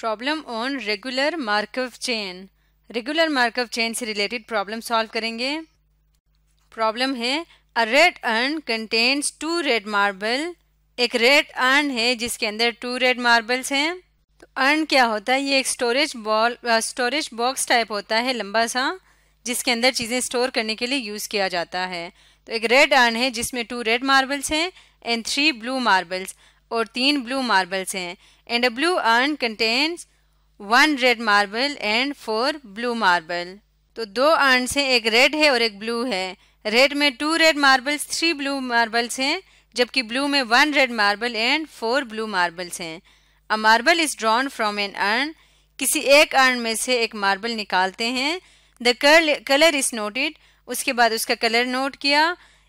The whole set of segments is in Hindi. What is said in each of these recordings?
Problem on regular Markov chain regular Markov chain से रिलेटेड प्रॉब्लम सॉल्व करेंगे प्रॉब्लम है a red urn contains two red marble एक रेड अर्न है जिसके अंदर टू रेड मार्बल्स हैं तो अर्न क्या होता है ये एक storage ball storage box type होता है लंबा सा जिसके अंदर चीज़ें स्टोर करने के लिए यूज़ किया जाता है तो एक रेड अर्न है जिसमें टू रेड मार्बल्स हैं एंड थ्री ब्लू मार्बल्स और तीन ब्लू मार्बल्स हैं and a blue urn contains one red marble and four blue marble. तो दो अर्न से एक रेड है और एक ब्लू है रेड में two red marbles three blue marbles हैं जबकि ब्लू में one red marble and four blue marbles हैं a marble is drawn from an urn किसी एक अर्न में से एक मार्बल निकालते हैं द कलर इज नोटेड उसके बाद उसका कलर नोट किया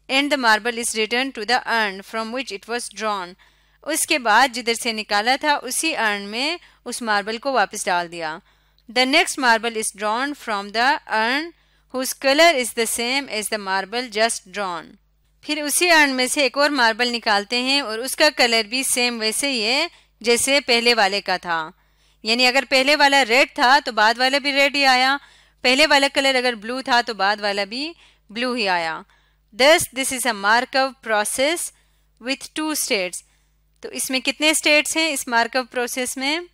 and the marble is return to the urn from which it was drawn उसके बाद जिधर से निकाला था उसी अर्न में उस मार्बल को वापस डाल दिया the next marble is drawn from the urn whose colour is the same as the marble just drawn फिर उसी अर्न में से एक और मार्बल निकालते हैं और उसका कलर भी सेम वैसे ही है जैसे पहले वाले का था यानी अगर पहले वाला रेड था तो बाद वाला भी रेड ही आया पहले वाला कलर अगर ब्लू था तो बाद वाला भी ब्लू ही आया thus this is a Markov process with two states तो इसमें कितने स्टेट्स हैं इस मार्कअप प्रोसेस में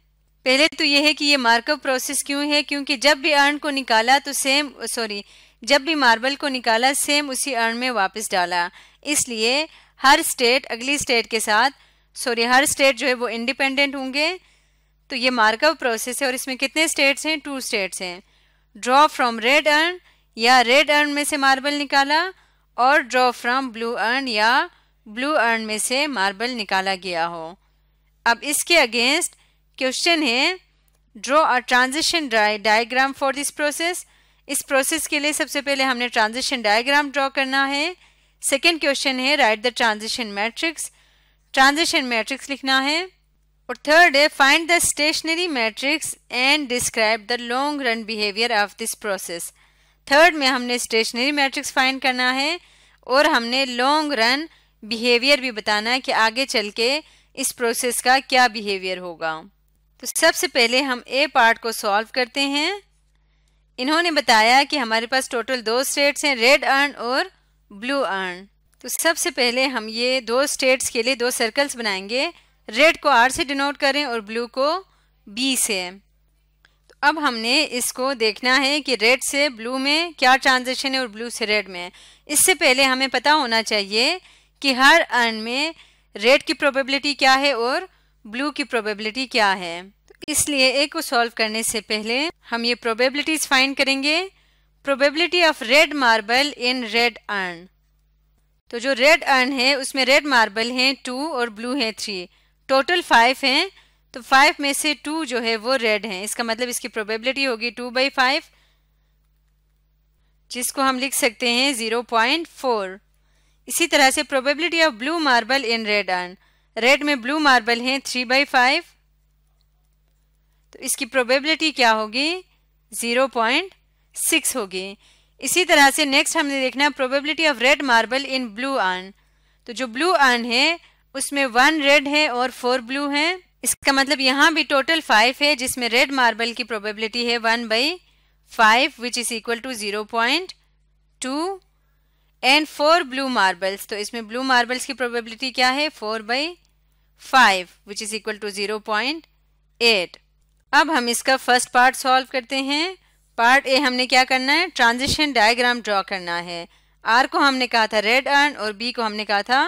पहले तो यह है कि ये मार्कअप प्रोसेस क्यों है क्योंकि जब भी अर्न को निकाला तो सेम सॉरी जब भी मार्बल को निकाला सेम उसी अर्न में वापस डाला इसलिए हर स्टेट अगली स्टेट के साथ सॉरी हर स्टेट जो है वो इंडिपेंडेंट होंगे तो ये मार्कअप प्रोसेस है और इसमें कितने स्टेट्स हैं टू स्टेट्स हैं ड्रॉ फ्रॉम रेड अर्न या रेड अर्न में से मार्बल निकाला और ड्रॉ फ्रॉम ब्लू अर्न या ब्लू अर्न में से मार्बल निकाला गया हो अब इसके अगेंस्ट क्वेश्चन है draw a transition diagram for this process इस प्रोसेस के लिए सबसे पहले हमने ट्रांजिशन डायग्राम ड्रॉ करना है सेकेंड क्वेश्चन है write the transition matrix transition matrix लिखना है और थर्ड है find the stationary matrix and describe the long run behaviour of this process third में हमने स्टेशनरी मैट्रिक्स फाइंड करना है और हमने लॉन्ग रन बिहेवियर भी बताना है कि आगे चल के इस प्रोसेस का क्या बिहेवियर होगा तो सबसे पहले हम ए पार्ट को सॉल्व करते हैं इन्होंने बताया कि हमारे पास टोटल दो स्टेट्स हैं रेड अर्न और ब्लू अर्न तो सबसे पहले हम ये दो स्टेट्स के लिए दो सर्कल्स बनाएंगे रेड को आर से डिनोट करें और ब्लू को बी से तो अब हमने इसको देखना है कि रेड से ब्लू में क्या ट्रांजेक्शन है और ब्लू से रेड में इससे पहले हमें पता होना चाहिए कि हर अर्न में रेड की प्रोबेबिलिटी क्या है और ब्लू की प्रोबेबिलिटी क्या है तो इसलिए ए को सॉल्व करने से पहले हम ये प्रोबेबिलिटीज फाइंड करेंगे probability of red marble in red urn तो जो रेड अर्न है उसमें रेड मार्बल है टू और ब्लू है थ्री टोटल फाइव है तो फाइव में से टू जो है वो रेड है इसका मतलब इसकी प्रोबेबिलिटी होगी टू बाई फाइव जिसको हम लिख सकते हैं ज़ीरो पॉइंट फोर इसी तरह से probability of blue marble in red urn red में ब्लू मार्बल है थ्री बाई फाइव तो इसकी प्रोबेबिलिटी क्या होगी ज़ीरो पॉइंट सिक्स होगी इसी तरह से नेक्स्ट हमने देखना है probability of red marble in blue urn तो जो ब्लू अर्न है उसमें वन रेड है और फोर ब्लू है इसका मतलब यहाँ भी टोटल फाइव है जिसमें रेड मार्बल की प्रोबेबिलिटी है one by five which is equal to zero point two and four blue marbles तो इसमें ब्लू मार्बल्स की प्रोबेबिलिटी क्या है four by five which is equal to zero point eight अब हम इसका फर्स्ट पार्ट सॉल्व करते हैं पार्ट ए हमने क्या करना है ट्रांजिशन डायग्राम ड्रॉ करना है आर को हमने कहा था रेड अर्न और बी को हमने कहा था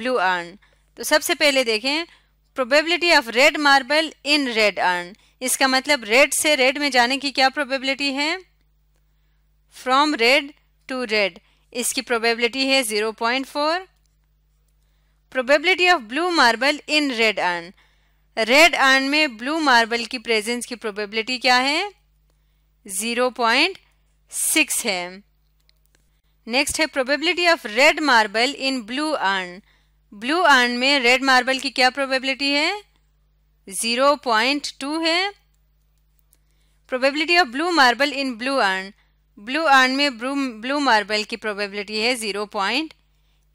ब्लू अर्न तो सबसे पहले देखें probability of red marble in red urn इसका मतलब रेड से रेड में जाने की क्या प्रोबेबिलिटी है फ्रॉम रेड टू रेड इसकी प्रोबेबिलिटी है 0.4 probability of blue marble in red urn red urn में ब्लू मार्बल की प्रेजेंस की प्रोबेबिलिटी क्या है 0.6 है नेक्स्ट है probability of red marble in blue urn blue urn में रेड मार्बल की क्या प्रोबेबिलिटी है 0.2 है probability of blue marble in blue urn blue urn में ब्लू ब्लू मार्बल की प्रोबेबिलिटी है ज़ीरो पॉइंट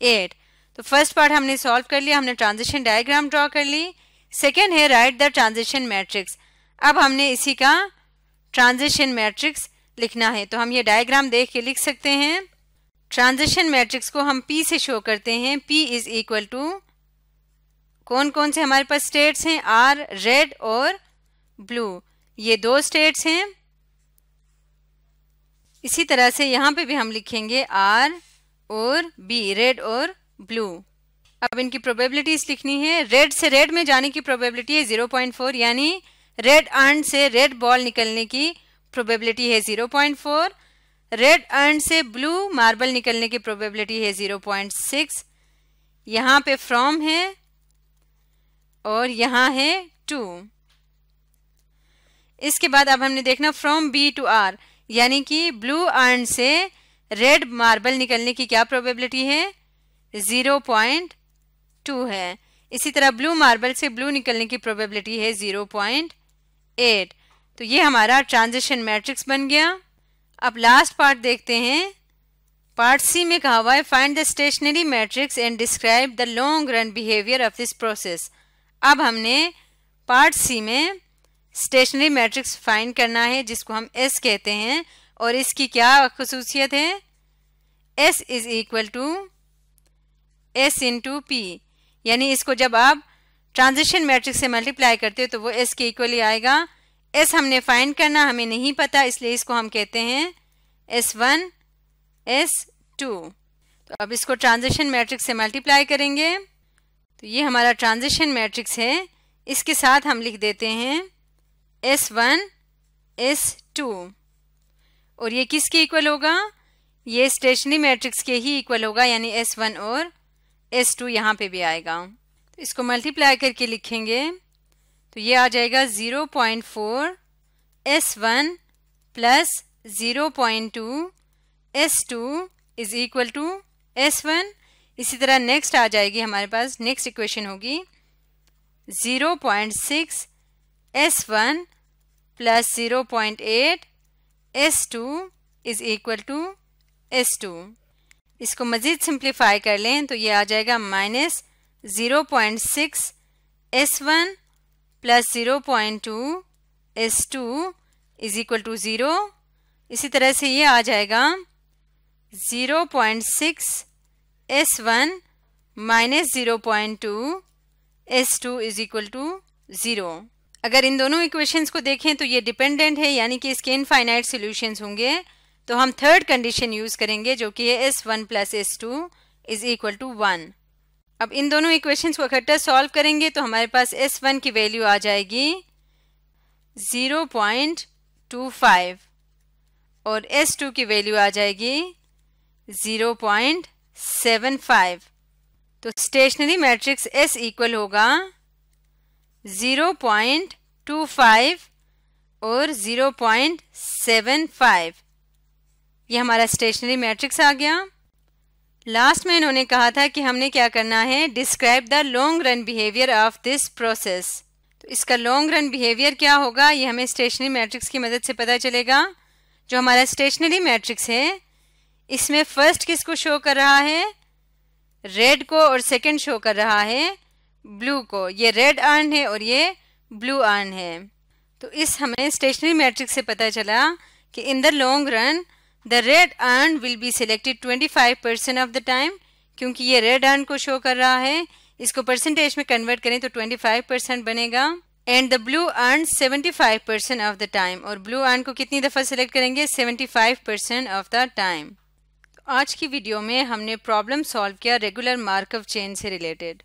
एट तो फर्स्ट पार्ट हमने सॉल्व कर लिया हमने ट्रांजिशन डायग्राम ड्रॉ कर ली सेकेंड है राइट द ट्रांजिशन मैट्रिक्स अब हमने इसी का ट्रांजिशन मैट्रिक्स लिखना है तो हम ये डायग्राम देख के लिख सकते हैं ट्रांजिशन मैट्रिक्स को हम पी से शो करते हैं पी इज इक्वल टू कौन कौन से हमारे पास स्टेट्स हैं आर रेड और ब्लू ये दो स्टेट्स हैं इसी तरह से यहाँ पे भी हम लिखेंगे आर और बी रेड और ब्लू अब इनकी प्रोबेबिलिटीज लिखनी है रेड से रेड में जाने की प्रोबेबिलिटी है 0.4 यानी रेड अंड से रेड बॉल निकलने की प्रोबेबिलिटी है 0.4 रेड अंड से ब्लू मार्बल निकलने की प्रोबेबिलिटी है 0.6 यहाँ पे फ्रॉम है और यहाँ है टू इसके बाद अब हमने देखना फ्रॉम बी टू आर यानी कि ब्लू अर्न से रेड मार्बल निकलने की क्या प्रोबेबिलिटी है ज़ीरो पॉइंट टू है इसी तरह ब्लू मार्बल से ब्लू निकलने की प्रोबेबिलिटी है ज़ीरो पॉइंट एट तो ये हमारा ट्रांजिशन मैट्रिक्स बन गया अब लास्ट पार्ट देखते हैं पार्ट सी में कहा हुआ है find the stationary matrix and describe the long run behaviour of this process अब हमने पार्ट सी में स्टेशनरी मैट्रिक्स फाइंड करना है जिसको हम एस कहते हैं और इसकी क्या खसूसियत है S is equal to S into P यानी इसको जब आप ट्रांजिशन मैट्रिक्स से मल्टीप्लाई करते हो तो वो एस के इक्वली आएगा एस हमने फाइंड करना हमें नहीं पता इसलिए इसको हम कहते हैं एस वन एस टू तो अब इसको ट्रांजिशन मैट्रिक्स से मल्टीप्लाई करेंगे तो ये हमारा ट्रांजिशन मैट्रिक्स है इसके साथ हम लिख देते हैं एस वन एस टू और ये किसके इक्वल होगा ये स्टेशनरी मैट्रिक्स के ही इक्वल होगा यानी एस वन और एस टू यहाँ पर भी आएगा तो इसको मल्टीप्लाई करके लिखेंगे तो ये आ जाएगा zero point four S one plus zero point two S two is equal to S one इसी तरह नेक्स्ट आ जाएगी हमारे पास नेक्स्ट इक्वेशन होगी zero point six S one plus zero point eight S two is equal to S two इसको मज़ीद सिंप्लीफाई कर लें तो ये आ जाएगा minus zero point six S one plus zero point two S two is equal to zero इसी तरह से ये आ जाएगा zero point six S one minus zero point two S two is equal to zero अगर इन दोनों इक्वेशंस को देखें तो ये डिपेंडेंट है यानी कि इसके इनफाइनाइट सॉल्यूशंस होंगे तो हम थर्ड कंडीशन यूज करेंगे जो कि है S one plus S two is equal to one अब इन दोनों इक्वेशंस को इकट्ठा सॉल्व करेंगे तो हमारे पास एस वन की वैल्यू आ जाएगी ज़ीरो पॉइंट टू फाइव और एस टू की वैल्यू आ जाएगी ज़ीरो पॉइंट सेवन फाइव तो स्टेशनरी मैट्रिक्स एस इक्वल होगा ज़ीरो पॉइंट टू फाइव और जीरो पॉइंट सेवन फाइव ये हमारा स्टेशनरी मैट्रिक्स आ गया लास्ट में इन्होंने कहा था कि हमने क्या करना है describe the long run behaviour of this process तो इसका लॉन्ग रन बिहेवियर क्या होगा ये हमें स्टेशनरी मैट्रिक्स की मदद से पता चलेगा जो हमारा स्टेशनरी मैट्रिक्स है इसमें फर्स्ट किसको शो कर रहा है रेड को और सेकंड शो कर रहा है ब्लू को ये रेड आर्न है और ये ब्लू आर्न है तो इस हमें स्टेशनरी मैट्रिक से पता चला कि in the long run the red urn will be selected 25 percent of the time क्योंकि ये रेड अर्न को शो कर रहा है इसको परसेंटेज में कन्वर्ट करें तो 25 परसेंट बनेगा and the blue urn 75 percent of the time और ब्लू अर्न को कितनी दफ़ा सिलेक्ट करेंगे 75 परसेंट ऑफ द टाइम आज की वीडियो में हमने प्रॉब्लम सॉल्व किया रेगुलर मार्कअप चेन से रिलेटेड